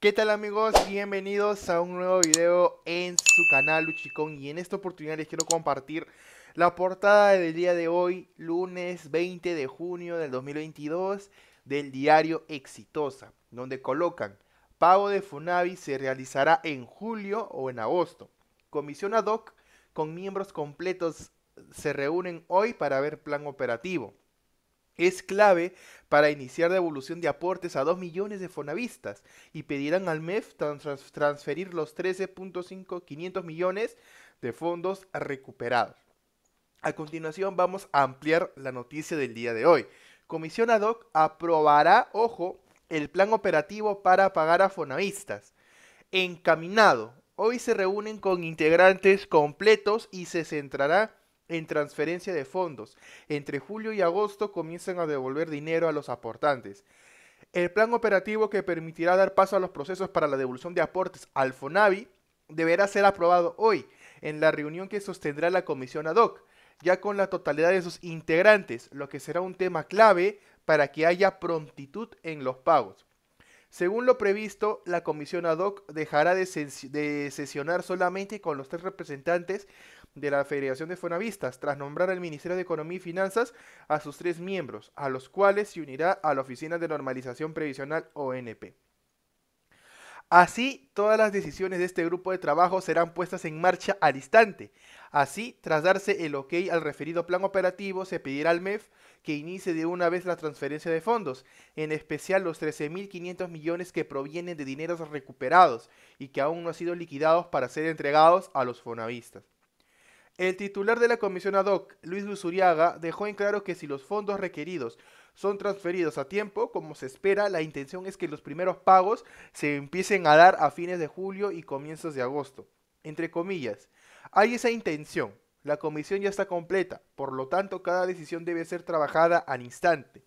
¿Qué tal amigos? Bienvenidos a un nuevo video en su canal Luchicón y en esta oportunidad les quiero compartir la portada del día de hoy, lunes 20 de junio del 2022 del diario Exitosa, donde colocan pago de Funavi se realizará en julio o en agosto. Comisión ad hoc con miembros completos se reúnen hoy para ver plan operativo es clave para iniciar la devolución de aportes a 2 millones de fonavistas y pedirán al MEF transferir los 13.500 millones de fondos recuperados. A continuación vamos a ampliar la noticia del día de hoy. Comisión ad hoc aprobará, ojo, el plan operativo para pagar a fonavistas. Encaminado. Hoy se reúnen con integrantes completos y se centrará en transferencia de fondos. Entre julio y agosto comienzan a devolver dinero a los aportantes. El plan operativo que permitirá dar paso a los procesos para la devolución de aportes al FONAVI deberá ser aprobado hoy en la reunión que sostendrá la comisión ad hoc, ya con la totalidad de sus integrantes, lo que será un tema clave para que haya prontitud en los pagos. Según lo previsto, la comisión ad hoc dejará de, de sesionar solamente con los tres representantes de la Federación de Fonavistas, tras nombrar al Ministerio de Economía y Finanzas a sus tres miembros, a los cuales se unirá a la Oficina de Normalización Previsional ONP. Así, todas las decisiones de este grupo de trabajo serán puestas en marcha al instante. Así, tras darse el ok al referido plan operativo, se pedirá al MEF que inicie de una vez la transferencia de fondos, en especial los 13.500 millones que provienen de dineros recuperados y que aún no han sido liquidados para ser entregados a los fonavistas. El titular de la comisión ad hoc, Luis Luzuriaga, dejó en claro que si los fondos requeridos son transferidos a tiempo, como se espera, la intención es que los primeros pagos se empiecen a dar a fines de julio y comienzos de agosto. Entre comillas, hay esa intención. La comisión ya está completa, por lo tanto cada decisión debe ser trabajada al instante.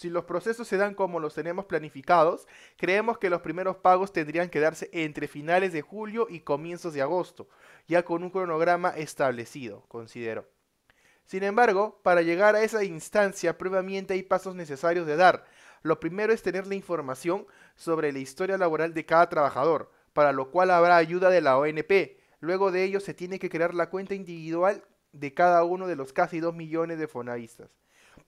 Si los procesos se dan como los tenemos planificados, creemos que los primeros pagos tendrían que darse entre finales de julio y comienzos de agosto, ya con un cronograma establecido, considero. Sin embargo, para llegar a esa instancia previamente hay pasos necesarios de dar. Lo primero es tener la información sobre la historia laboral de cada trabajador, para lo cual habrá ayuda de la ONP. Luego de ello se tiene que crear la cuenta individual de cada uno de los casi 2 millones de fonavistas.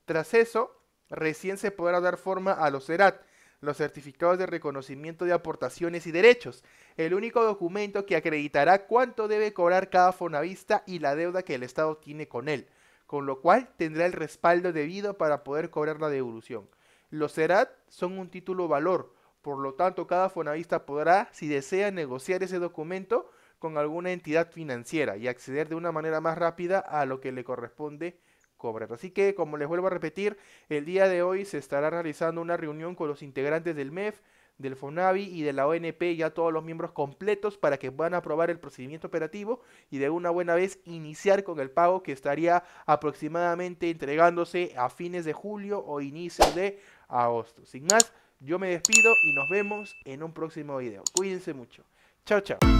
Tras eso, recién se podrá dar forma a los CERAT, los certificados de reconocimiento de aportaciones y derechos, el único documento que acreditará cuánto debe cobrar cada fonavista y la deuda que el Estado tiene con él, con lo cual tendrá el respaldo debido para poder cobrar la devolución. Los CERAT son un título valor, por lo tanto cada fonavista podrá, si desea, negociar ese documento con alguna entidad financiera y acceder de una manera más rápida a lo que le corresponde cobrar. Así que, como les vuelvo a repetir, el día de hoy se estará realizando una reunión con los integrantes del MEF, del FONAVI y de la ONP, ya todos los miembros completos para que puedan aprobar el procedimiento operativo y de una buena vez iniciar con el pago que estaría aproximadamente entregándose a fines de julio o inicios de agosto. Sin más, yo me despido y nos vemos en un próximo video. Cuídense mucho. Chao, chao.